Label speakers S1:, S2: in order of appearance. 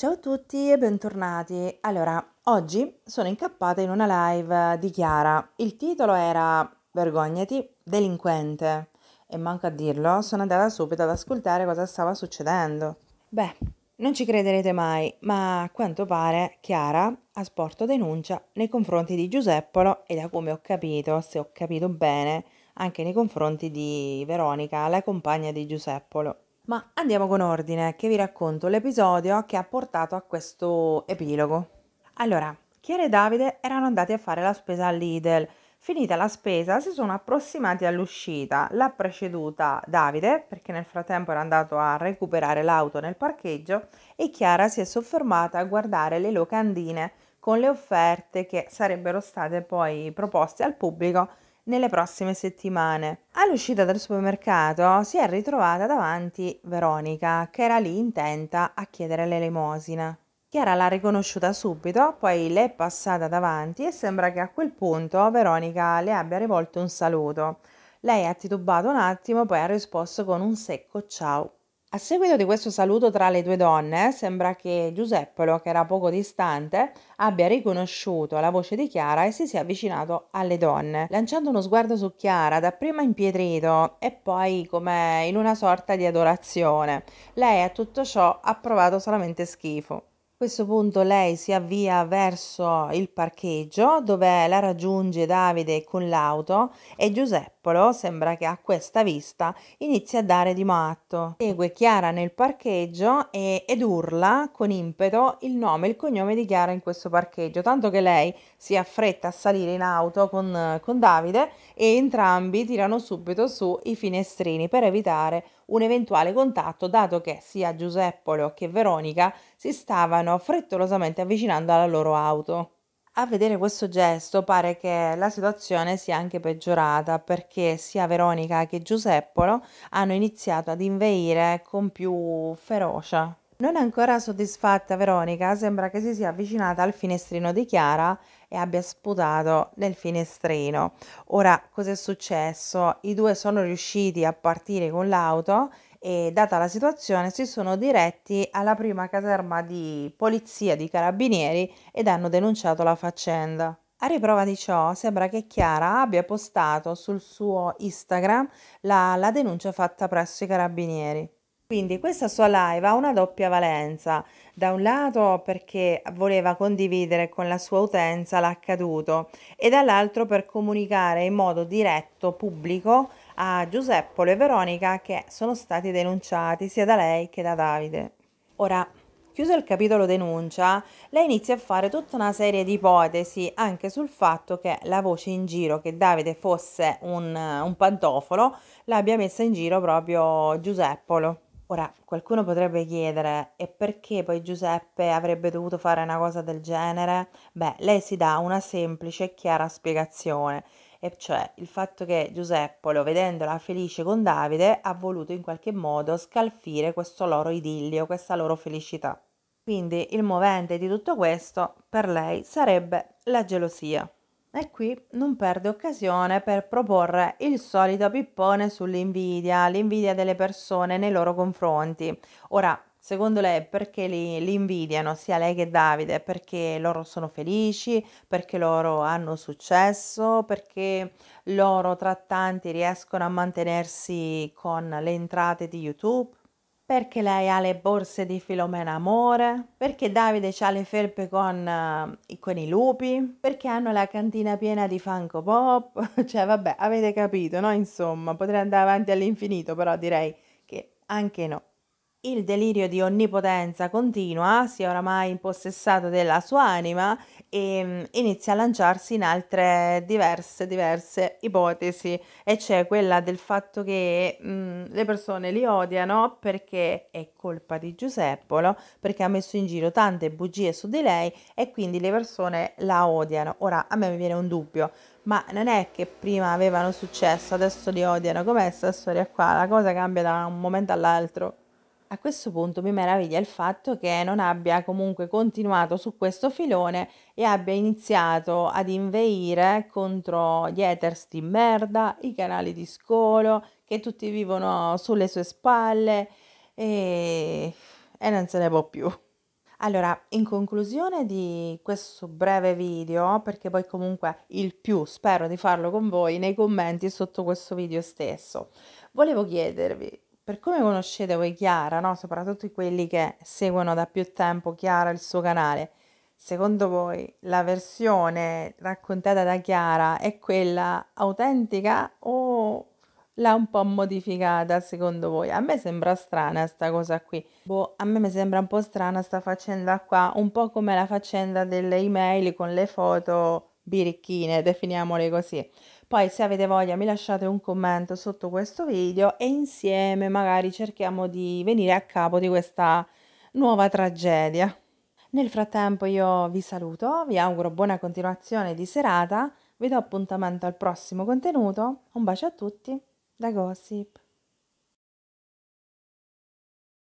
S1: Ciao a tutti e bentornati. Allora, oggi sono incappata in una live di Chiara. Il titolo era Vergognati, delinquente. E manco a dirlo, sono andata subito ad ascoltare cosa stava succedendo. Beh, non ci crederete mai, ma a quanto pare Chiara ha sporto denuncia nei confronti di Giuseppolo e da come ho capito, se ho capito bene, anche nei confronti di Veronica, la compagna di Giuseppolo. Ma andiamo con ordine, che vi racconto l'episodio che ha portato a questo epilogo. Allora, Chiara e Davide erano andati a fare la spesa all'Idel. Finita la spesa, si sono approssimati all'uscita. L'ha preceduta Davide, perché nel frattempo era andato a recuperare l'auto nel parcheggio, e Chiara si è soffermata a guardare le locandine con le offerte che sarebbero state poi proposte al pubblico nelle prossime settimane. All'uscita dal supermercato si è ritrovata davanti Veronica, che era lì intenta a chiedere l'elemosina. Chiara l'ha riconosciuta subito, poi le è passata davanti e sembra che a quel punto Veronica le abbia rivolto un saluto. Lei ha titubato un attimo, poi ha risposto con un secco ciao. A seguito di questo saluto tra le due donne, sembra che Giuseppolo, che era poco distante, abbia riconosciuto la voce di Chiara e si sia avvicinato alle donne, lanciando uno sguardo su Chiara, dapprima impietrito e poi come in una sorta di adorazione. Lei a tutto ciò ha provato solamente schifo questo punto lei si avvia verso il parcheggio dove la raggiunge Davide con l'auto e Giuseppolo sembra che a questa vista inizia a dare di matto. Segue Chiara nel parcheggio e, ed urla con impeto il nome e il cognome di Chiara in questo parcheggio, tanto che lei si affretta a salire in auto con, con Davide e entrambi tirano subito su i finestrini per evitare un eventuale contatto, dato che sia Giuseppolo che Veronica si stavano frettolosamente avvicinando alla loro auto. A vedere questo gesto pare che la situazione sia anche peggiorata perché sia Veronica che Giuseppolo hanno iniziato ad inveire con più ferocia non ancora soddisfatta Veronica sembra che si sia avvicinata al finestrino di Chiara e abbia sputato nel finestrino. Ora, cos'è successo? I due sono riusciti a partire con l'auto e data la situazione si sono diretti alla prima caserma di polizia di carabinieri ed hanno denunciato la faccenda. A riprova di ciò sembra che Chiara abbia postato sul suo Instagram la, la denuncia fatta presso i carabinieri. Quindi questa sua live ha una doppia valenza, da un lato perché voleva condividere con la sua utenza l'accaduto e dall'altro per comunicare in modo diretto, pubblico, a Giuseppolo e Veronica che sono stati denunciati sia da lei che da Davide. Ora, chiuso il capitolo denuncia, lei inizia a fare tutta una serie di ipotesi anche sul fatto che la voce in giro che Davide fosse un, un pantofolo l'abbia messa in giro proprio Giuseppolo. Ora, qualcuno potrebbe chiedere, e perché poi Giuseppe avrebbe dovuto fare una cosa del genere? Beh, lei si dà una semplice e chiara spiegazione, e cioè il fatto che Giuseppolo, vedendola felice con Davide, ha voluto in qualche modo scalfire questo loro idillio, questa loro felicità. Quindi il movente di tutto questo per lei sarebbe la gelosia. E qui non perde occasione per proporre il solito pippone sull'invidia, l'invidia delle persone nei loro confronti. Ora, secondo lei perché li, li, invidiano sia lei che Davide? Perché loro sono felici, perché loro hanno successo, perché loro trattanti riescono a mantenersi con le entrate di YouTube? perché lei ha le borse di Filomena Amore, perché Davide ha le felpe con, eh, con, i lupi, perché hanno la cantina piena di Funko Pop, cioè vabbè avete capito, no? Insomma, potrei andare avanti all'infinito però direi che anche no. Il delirio di onnipotenza continua si è oramai impossessato della sua anima e ehm, inizia a lanciarsi in altre diverse, diverse ipotesi e c'è quella del fatto che mh, le persone li odiano perché è colpa di Giuseppolo, perché ha messo in giro tante bugie su di lei e quindi le persone la odiano. Ora a me mi viene un dubbio, ma non è che prima avevano successo, adesso li odiano, com'è questa storia qua? La cosa cambia da un momento all'altro. A questo punto mi meraviglia il fatto che non abbia comunque continuato su questo filone e abbia iniziato ad inveire contro gli haters di merda, i canali di scolo, che tutti vivono sulle sue spalle e, e non se ne può più. Allora, in conclusione di questo breve video, perché poi comunque il più spero di farlo con voi nei commenti sotto questo video stesso, volevo chiedervi per come conoscete voi Chiara, no? soprattutto quelli che seguono da più tempo Chiara il suo canale, secondo voi la versione raccontata da Chiara è quella autentica o l'ha un po' modificata secondo voi? A me sembra strana sta cosa qui. Boh, a me mi sembra un po' strana sta faccenda qua, un po' come la faccenda delle email con le foto birichine, definiamole così. Poi se avete voglia mi lasciate un commento sotto questo video e insieme magari cerchiamo di venire a capo di questa nuova tragedia. Nel frattempo io vi saluto, vi auguro buona continuazione di serata, vi do appuntamento al prossimo contenuto, un bacio a tutti da Gossip.